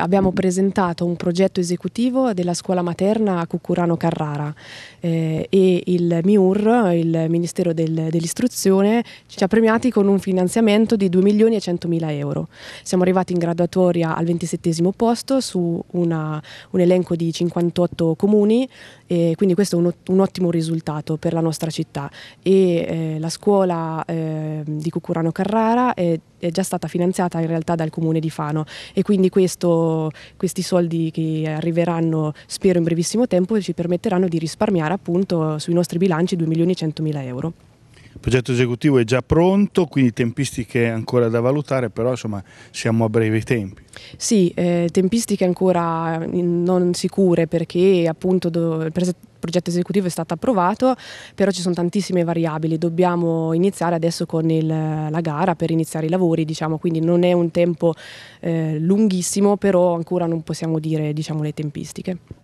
abbiamo presentato un progetto esecutivo della scuola materna a Cucurano Carrara eh, e il MIUR, il Ministero del, dell'Istruzione, ci ha premiati con un finanziamento di 2 milioni e 100 mila euro. Siamo arrivati in graduatoria al 27 posto su una, un elenco di 58 comuni e quindi questo è un, un ottimo risultato per la nostra città e eh, la scuola eh, di Cucurano Carrara è, è già stata finanziata in realtà dal comune di Fano e quindi questo questi soldi che arriveranno spero in brevissimo tempo ci permetteranno di risparmiare appunto sui nostri bilanci 2 milioni e 100 mila euro. Il progetto esecutivo è già pronto, quindi tempistiche ancora da valutare, però insomma siamo a brevi tempi. Sì, eh, tempistiche ancora eh, non sicure perché appunto do, il progetto esecutivo è stato approvato, però ci sono tantissime variabili, dobbiamo iniziare adesso con il, la gara per iniziare i lavori, diciamo, quindi non è un tempo eh, lunghissimo, però ancora non possiamo dire diciamo, le tempistiche.